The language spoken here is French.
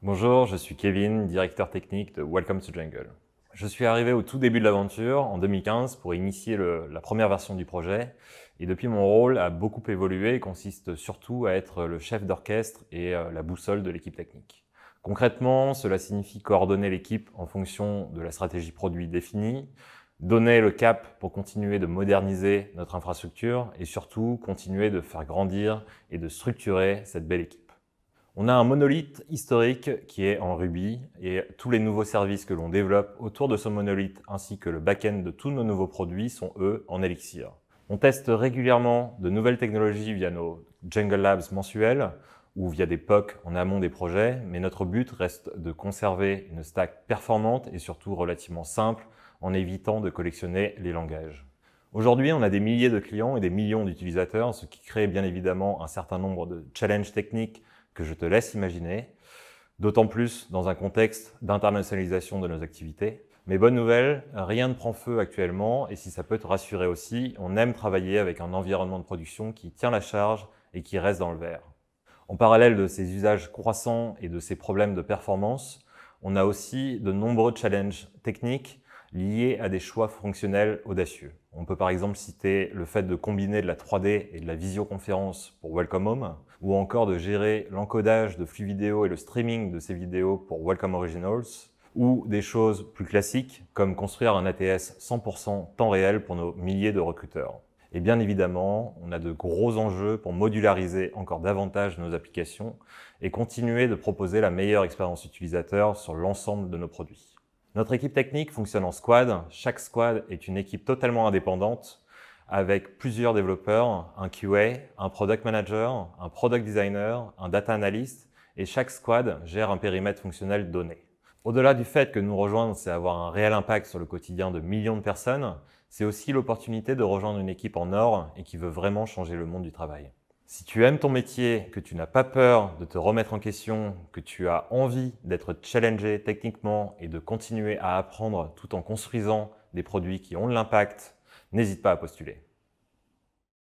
Bonjour, je suis Kevin, directeur technique de Welcome to Jungle. Je suis arrivé au tout début de l'aventure, en 2015, pour initier la première version du projet. Et depuis, mon rôle a beaucoup évolué et consiste surtout à être le chef d'orchestre et euh, la boussole de l'équipe technique. Concrètement, cela signifie coordonner l'équipe en fonction de la stratégie produit définie, donner le cap pour continuer de moderniser notre infrastructure et surtout continuer de faire grandir et de structurer cette belle équipe. On a un monolithe historique qui est en Ruby et tous les nouveaux services que l'on développe autour de ce monolithe ainsi que le back-end de tous nos nouveaux produits sont eux en Elixir. On teste régulièrement de nouvelles technologies via nos Jungle Labs mensuels ou via des POC en amont des projets, mais notre but reste de conserver une stack performante et surtout relativement simple en évitant de collectionner les langages. Aujourd'hui, on a des milliers de clients et des millions d'utilisateurs, ce qui crée bien évidemment un certain nombre de challenges techniques que je te laisse imaginer, d'autant plus dans un contexte d'internationalisation de nos activités. Mais bonne nouvelle, rien ne prend feu actuellement et si ça peut te rassurer aussi, on aime travailler avec un environnement de production qui tient la charge et qui reste dans le vert. En parallèle de ces usages croissants et de ces problèmes de performance, on a aussi de nombreux challenges techniques Liés à des choix fonctionnels audacieux. On peut par exemple citer le fait de combiner de la 3D et de la visioconférence pour Welcome Home, ou encore de gérer l'encodage de flux vidéo et le streaming de ces vidéos pour Welcome Originals, ou des choses plus classiques comme construire un ATS 100% temps réel pour nos milliers de recruteurs. Et bien évidemment, on a de gros enjeux pour modulariser encore davantage nos applications et continuer de proposer la meilleure expérience utilisateur sur l'ensemble de nos produits. Notre équipe technique fonctionne en squad. Chaque squad est une équipe totalement indépendante avec plusieurs développeurs, un QA, un product manager, un product designer, un data analyst et chaque squad gère un périmètre fonctionnel donné. Au-delà du fait que nous rejoindre, c'est avoir un réel impact sur le quotidien de millions de personnes, c'est aussi l'opportunité de rejoindre une équipe en or et qui veut vraiment changer le monde du travail. Si tu aimes ton métier, que tu n'as pas peur de te remettre en question, que tu as envie d'être challengé techniquement et de continuer à apprendre tout en construisant des produits qui ont de l'impact, n'hésite pas à postuler.